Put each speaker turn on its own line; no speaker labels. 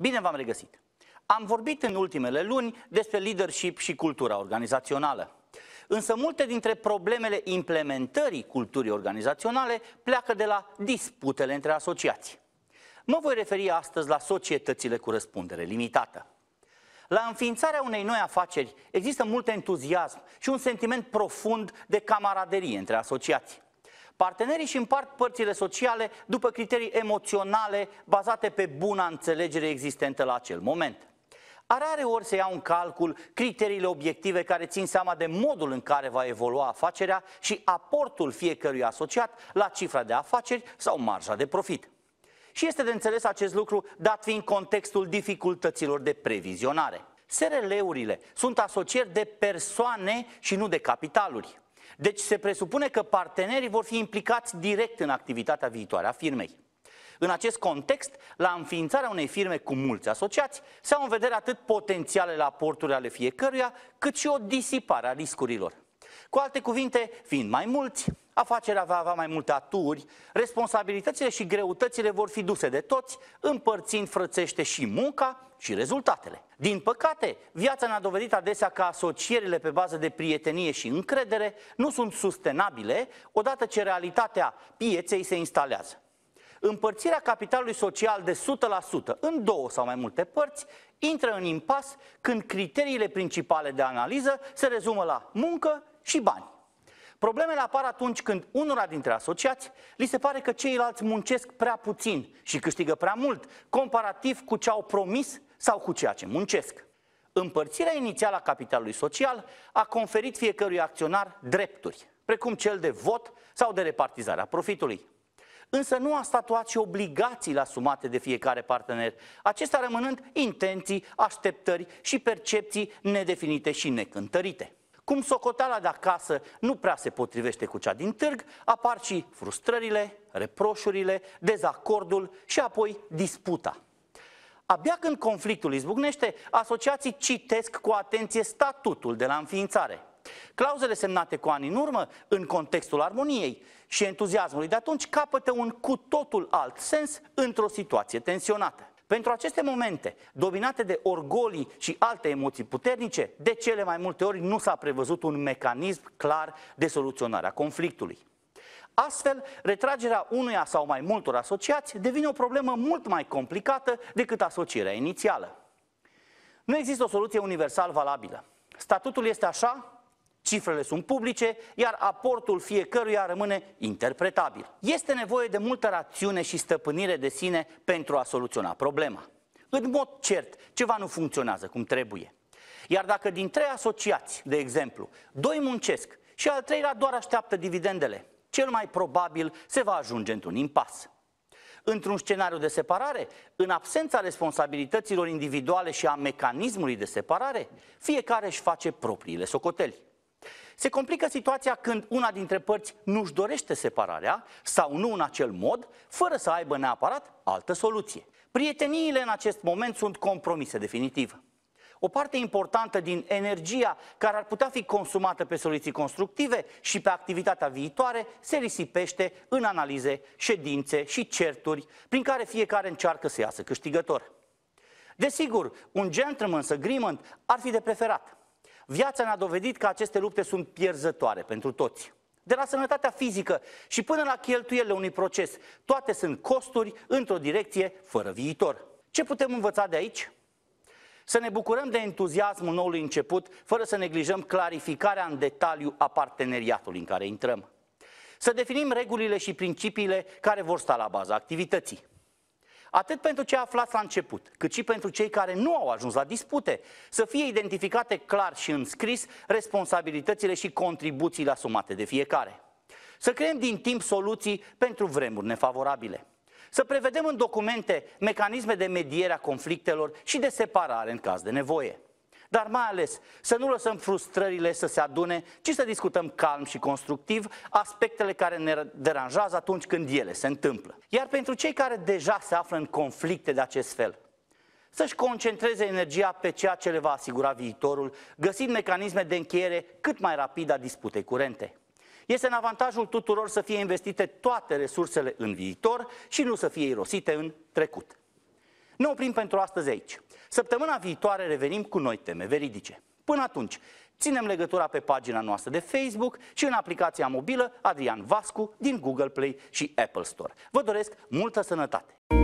Bine v-am regăsit! Am vorbit în ultimele luni despre leadership și cultura organizațională. Însă multe dintre problemele implementării culturii organizaționale pleacă de la disputele între asociații. Mă voi referi astăzi la societățile cu răspundere limitată. La înființarea unei noi afaceri există mult entuziasm și un sentiment profund de camaraderie între asociații. Partenerii și împart părțile sociale după criterii emoționale bazate pe buna înțelegere existentă la acel moment. Arare ori se iau în calcul criteriile obiective care țin seama de modul în care va evolua afacerea și aportul fiecărui asociat la cifra de afaceri sau marja de profit. Și este de înțeles acest lucru dat fiind contextul dificultăților de previzionare. SRL-urile sunt asocieri de persoane și nu de capitaluri. Deci se presupune că partenerii vor fi implicați direct în activitatea viitoare a firmei. În acest context, la înființarea unei firme cu mulți asociați, se au în vedere atât potențialele aporturi ale fiecăruia, cât și o disipare a riscurilor. Cu alte cuvinte, fiind mai mulți, afacerea va avea mai multe aturi, responsabilitățile și greutățile vor fi duse de toți, împărțind frățește și munca și rezultatele. Din păcate, viața ne-a dovedit adesea că asocierile pe bază de prietenie și încredere nu sunt sustenabile odată ce realitatea pieței se instalează. Împărțirea capitalului social de 100% în două sau mai multe părți intră în impas când criteriile principale de analiză se rezumă la muncă și bani. Problemele apar atunci când unora dintre asociați li se pare că ceilalți muncesc prea puțin și câștigă prea mult, comparativ cu ce au promis sau cu ceea ce muncesc. Împărțirea inițială a capitalului social a conferit fiecărui acționar drepturi, precum cel de vot sau de repartizarea profitului. Însă nu a statuat și obligațiile asumate de fiecare partener, acestea rămânând intenții, așteptări și percepții nedefinite și necântărite cum socoteala de acasă nu prea se potrivește cu cea din târg, apar și frustrările, reproșurile, dezacordul și apoi disputa. Abia când conflictul izbucnește, asociații citesc cu atenție statutul de la înființare. Clauzele semnate cu ani în urmă, în contextul armoniei și entuziasmului de atunci, capătă un cu totul alt sens într-o situație tensionată. Pentru aceste momente, dominate de orgolii și alte emoții puternice, de cele mai multe ori nu s-a prevăzut un mecanism clar de soluționare a conflictului. Astfel, retragerea unuia sau mai multor asociați devine o problemă mult mai complicată decât asocierea inițială. Nu există o soluție universal valabilă. Statutul este așa Cifrele sunt publice, iar aportul fiecăruia rămâne interpretabil. Este nevoie de multă rațiune și stăpânire de sine pentru a soluționa problema. În mod cert, ceva nu funcționează cum trebuie. Iar dacă din trei asociați, de exemplu, doi muncesc și al treilea doar așteaptă dividendele, cel mai probabil se va ajunge într-un impas. Într-un scenariu de separare, în absența responsabilităților individuale și a mecanismului de separare, fiecare își face propriile socoteli. Se complică situația când una dintre părți nu-și dorește separarea sau nu în acel mod, fără să aibă neapărat altă soluție. Prieteniile în acest moment sunt compromise definitiv. O parte importantă din energia care ar putea fi consumată pe soluții constructive și pe activitatea viitoare se risipește în analize, ședințe și certuri prin care fiecare încearcă să iasă câștigător. Desigur, un gentleman's agreement ar fi de preferat, Viața ne-a dovedit că aceste lupte sunt pierzătoare pentru toți. De la sănătatea fizică și până la cheltuielile unui proces, toate sunt costuri într-o direcție fără viitor. Ce putem învăța de aici? Să ne bucurăm de entuziasmul noului început, fără să neglijăm clarificarea în detaliu a parteneriatului în care intrăm. Să definim regulile și principiile care vor sta la baza activității atât pentru cei aflați la început, cât și pentru cei care nu au ajuns la dispute, să fie identificate clar și înscris responsabilitățile și contribuțiile asumate de fiecare. Să creăm din timp soluții pentru vremuri nefavorabile. Să prevedem în documente mecanisme de mediere a conflictelor și de separare în caz de nevoie. Dar mai ales să nu lăsăm frustrările să se adune, ci să discutăm calm și constructiv aspectele care ne deranjează atunci când ele se întâmplă. Iar pentru cei care deja se află în conflicte de acest fel, să-și concentreze energia pe ceea ce le va asigura viitorul, găsind mecanisme de încheiere cât mai rapidă a disputei curente. Este în avantajul tuturor să fie investite toate resursele în viitor și nu să fie irosite în trecut. Ne oprim pentru astăzi aici. Săptămâna viitoare revenim cu noi teme veridice. Până atunci, ținem legătura pe pagina noastră de Facebook și în aplicația mobilă Adrian Vascu din Google Play și Apple Store. Vă doresc multă sănătate!